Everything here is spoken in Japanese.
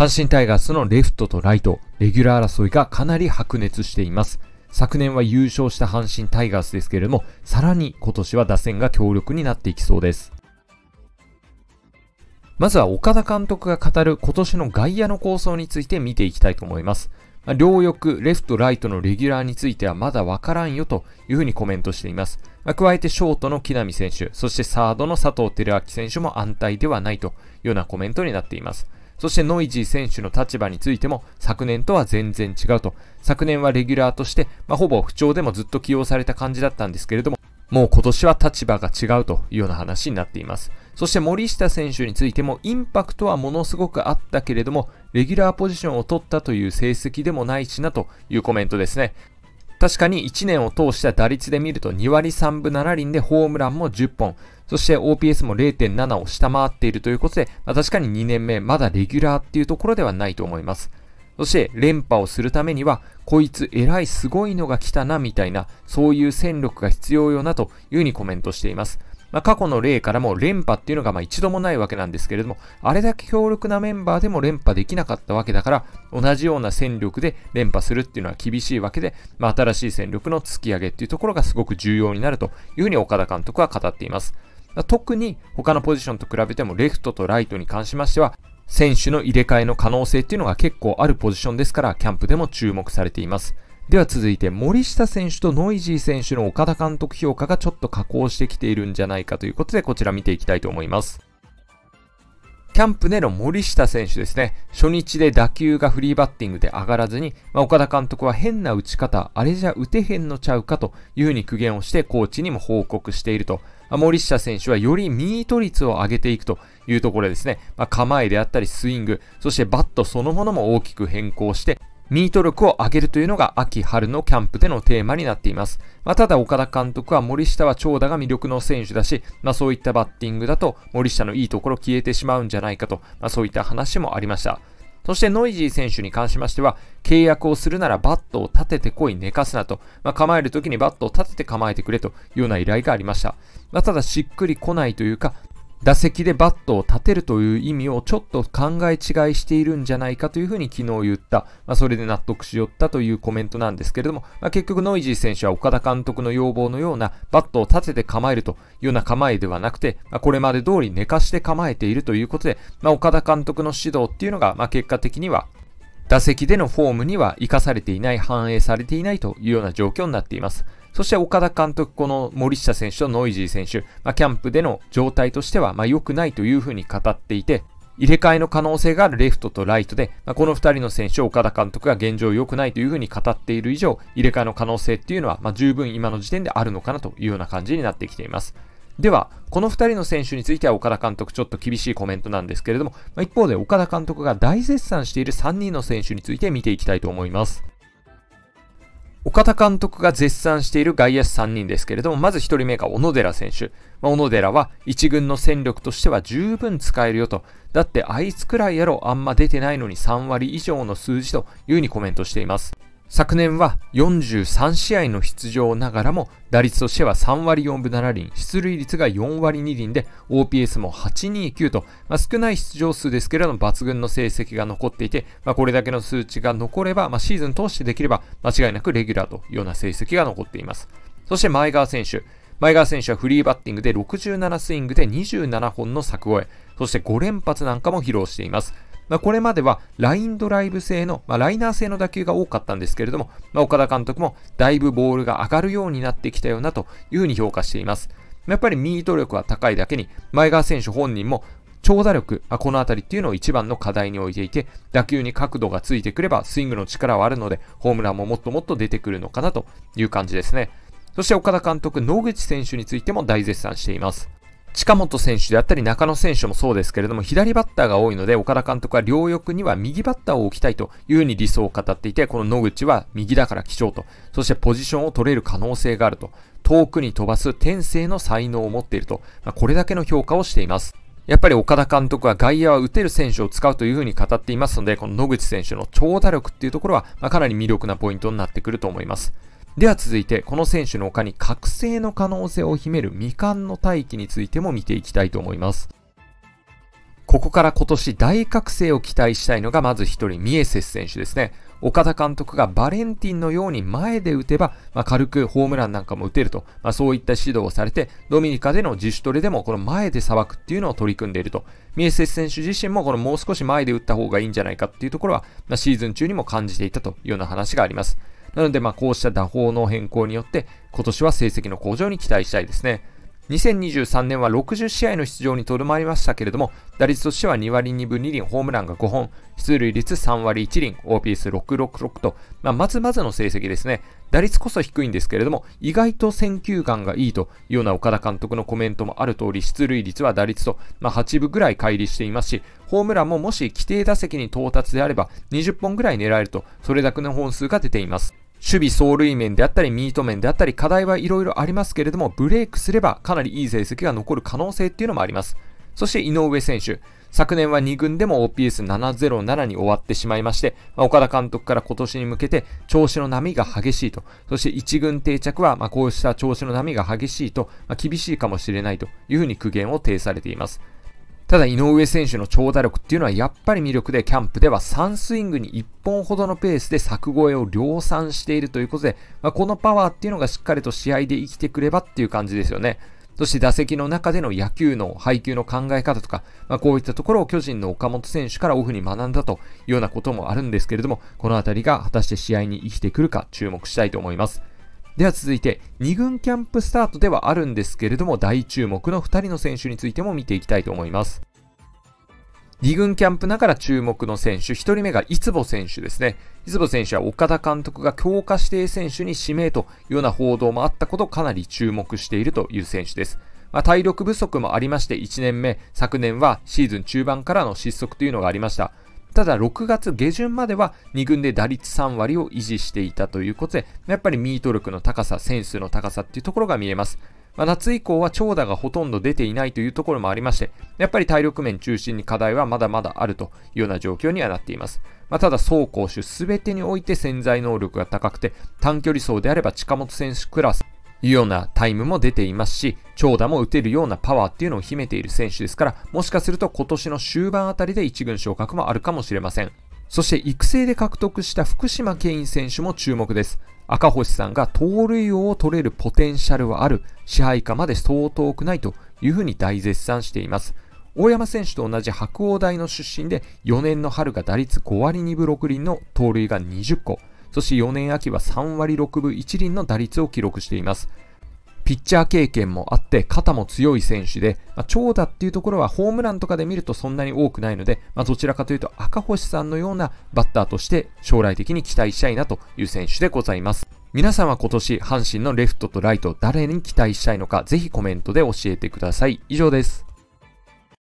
阪神タイガースのレフトとライト、レギュラー争いがかなり白熱しています。昨年は優勝した阪神タイガースですけれども、さらに今年は打線が強力になっていきそうです。まずは岡田監督が語る今年の外野の構想について見ていきたいと思います。両翼、レフト、ライトのレギュラーについてはまだわからんよというふうにコメントしています。ま加えてショートの木浪選手、そしてサードの佐藤輝明選手も安泰ではないというようなコメントになっています。そしてノイジー選手の立場についても昨年とは全然違うと。昨年はレギュラーとして、まあ、ほぼ不調でもずっと起用された感じだったんですけれども、もう今年は立場が違うというような話になっています。そして森下選手についてもインパクトはものすごくあったけれども、レギュラーポジションを取ったという成績でもないしなというコメントですね。確かに1年を通した打率で見ると2割3分7厘でホームランも10本。そして OPS も0.7を下回っているということで、まあ、確かに2年目、まだレギュラーっていうところではないと思います。そして連覇をするためには、こいつ偉いすごいのが来たなみたいな、そういう戦力が必要よなというふうにコメントしています。まあ、過去の例からも連覇っていうのがまあ一度もないわけなんですけれども、あれだけ強力なメンバーでも連覇できなかったわけだから、同じような戦力で連覇するっていうのは厳しいわけで、まあ、新しい戦力の突き上げっていうところがすごく重要になるというふうに岡田監督は語っています。特に他のポジションと比べてもレフトとライトに関しましては、選手の入れ替えの可能性っていうのが結構あるポジションですから、キャンプでも注目されています。では続いて森下選手とノイジー選手の岡田監督評価がちょっと加工してきているんじゃないかということでこちら見ていきたいと思います。キャンプでの森下選手ですね。初日で打球がフリーバッティングで上がらずに、まあ、岡田監督は変な打ち方、あれじゃ打てへんのちゃうかというふうに苦言をして、コーチにも報告していると。まあ、森下選手はよりミート率を上げていくというところですね。まあ、構えであったりスイング、そしてバットそのものも大きく変更して、ミート力を上げるというのが秋春のキャンプでのテーマになっています。まあ、ただ岡田監督は森下は長打が魅力の選手だし、まあ、そういったバッティングだと森下のいいところ消えてしまうんじゃないかと、まあ、そういった話もありました。そしてノイジー選手に関しましては、契約をするならバットを立ててこい、寝かすなと、まあ、構える時にバットを立てて構えてくれというような依頼がありました。まあ、ただしっくりこないというか、打席でバットを立てるという意味をちょっと考え違いしているんじゃないかというふうに昨日言った、まあ、それで納得しよったというコメントなんですけれども、まあ、結局ノイジー選手は岡田監督の要望のようなバットを立てて構えるというような構えではなくて、まあ、これまで通り寝かして構えているということで、ま岡田監督の指導っていうのが、ま結果的には打席でのフォームには生かされていない、反映されていないというような状況になっています。そして岡田監督、この森下選手とノイジー選手、まあ、キャンプでの状態としては、まあ、良くないというふうに語っていて、入れ替えの可能性があるレフトとライトで、まあ、この2人の選手を岡田監督が現状良くないというふうに語っている以上、入れ替えの可能性っていうのは、まあ、十分今の時点であるのかなというような感じになってきています。では、この2人の選手については岡田監督ちょっと厳しいコメントなんですけれども、まあ、一方で岡田監督が大絶賛している3人の選手について見ていきたいと思います。岡田監督が絶賛している外野手3人ですけれども、まず1人目が小野寺選手。まあ、小野寺は1軍の戦力としては十分使えるよと。だってあいつくらいやろ、あんま出てないのに3割以上の数字というふうにコメントしています。昨年は43試合の出場ながらも打率としては3割4分7厘、出塁率が4割2厘で OPS も829と、まあ、少ない出場数ですけれども抜群の成績が残っていて、まあ、これだけの数値が残れば、まあ、シーズン通してできれば間違いなくレギュラーというような成績が残っています。そして前川選手。前川選手はフリーバッティングで67スイングで27本の柵越え、そして5連発なんかも披露しています。まあ、これまではラインドライブ製の、まあ、ライナー製の打球が多かったんですけれども、まあ、岡田監督もだいぶボールが上がるようになってきたようなというふうに評価しています。やっぱりミート力は高いだけに、前川選手本人も長打力、まあ、このあたりっていうのを一番の課題に置いていて、打球に角度がついてくればスイングの力はあるので、ホームランももっともっと出てくるのかなという感じですね。そして岡田監督、野口選手についても大絶賛しています。近本選手であったり中野選手もそうですけれども、左バッターが多いので、岡田監督は両翼には右バッターを置きたいというふうに理想を語っていて、この野口は右だから貴重と、そしてポジションを取れる可能性があると、遠くに飛ばす天性の才能を持っていると、まあ、これだけの評価をしています。やっぱり岡田監督は外野は打てる選手を使うというふうに語っていますので、この野口選手の長打力っていうところは、まあ、かなり魅力なポイントになってくると思います。では続いて、この選手の他に覚醒の可能性を秘める未完の大気についても見ていきたいと思います。ここから今年大覚醒を期待したいのがまず1人、ミエセス選手ですね。岡田監督がバレンティンのように前で打てば、まあ、軽くホームランなんかも打てると、まあ、そういった指導をされて、ドミニカでの自主トレでもこの前で裁くっていうのを取り組んでいると。ミエセス選手自身もこのもう少し前で打った方がいいんじゃないかっていうところは、まあ、シーズン中にも感じていたというような話があります。なので、まあ、こうした打法の変更によって、今年は成績の向上に期待したいですね。2023年は60試合の出場にとどまりましたけれども、打率としては2割2分2厘、ホームランが5本、出塁率3割1厘、OPS666 と、まあ、まずまずの成績ですね。打率こそ低いんですけれども、意外と選球眼がいいというような岡田監督のコメントもある通り、出塁率は打率と、まあ、8分ぐらい乖離していますし、ホームランももし規定打席に到達であれば、20本ぐらい狙えると、それだけの本数が出ています。守備走塁面であったり、ミート面であったり、課題はいろいろありますけれども、ブレイクすればかなりいい成績が残る可能性っていうのもあります。そして井上選手。昨年は2軍でも OPS707 に終わってしまいまして、まあ、岡田監督から今年に向けて調子の波が激しいと。そして1軍定着は、まあ、こうした調子の波が激しいと、まあ、厳しいかもしれないというふうに苦言を呈されています。ただ井上選手の長打力っていうのはやっぱり魅力で、キャンプでは3スイングに1本ほどのペースで柵越えを量産しているということで、まあ、このパワーっていうのがしっかりと試合で生きてくればっていう感じですよね。そして打席の中での野球の配球の考え方とか、まあ、こういったところを巨人の岡本選手からオフに学んだというようなこともあるんですけれども、このあたりが果たして試合に生きてくるか注目したいと思います。では続いて、2軍キャンプスタートではあるんですけれども、大注目の2人の選手についても見ていきたいと思います。2軍キャンプながら注目の選手、1人目がいつぼ選手ですね。いつぼ選手は岡田監督が強化指定選手に指名というような報道もあったことをかなり注目しているという選手です。まあ、体力不足もありまして1年目、昨年はシーズン中盤からの失速というのがありました。ただ6月下旬までは2軍で打率3割を維持していたということで、やっぱりミート力の高さ、センスの高さっていうところが見えます。まあ、夏以降は長打がほとんど出ていないというところもありまして、やっぱり体力面中心に課題はまだまだあるというような状況にはなっています。まあ、ただ、走攻守すべてにおいて潜在能力が高くて、短距離走であれば近本選手クラスいうようなタイムも出ていますし、長打も打てるようなパワーっていうのを秘めている選手ですから、もしかすると今年の終盤あたりで1軍昇格もあるかもしれません。そして育成で獲得した福島県イ選手も注目です。赤星さんが盗塁王を取れるポテンシャルはある、支配下まで相当遠くないというふうに大絶賛しています。大山選手と同じ白鸚大の出身で4年の春が打率5割2分6厘の盗塁が20個そして4年秋は3割6分1厘の打率を記録しています。ピッチャー経験もあって、肩も強い選手で、まあ、長打っていうところはホームランとかで見るとそんなに多くないので、まあ、どちらかというと赤星さんのようなバッターとして将来的に期待したいなという選手でございます。皆さんは今年、阪神のレフトとライト、誰に期待したいのか、ぜひコメントで教えてください。以上です。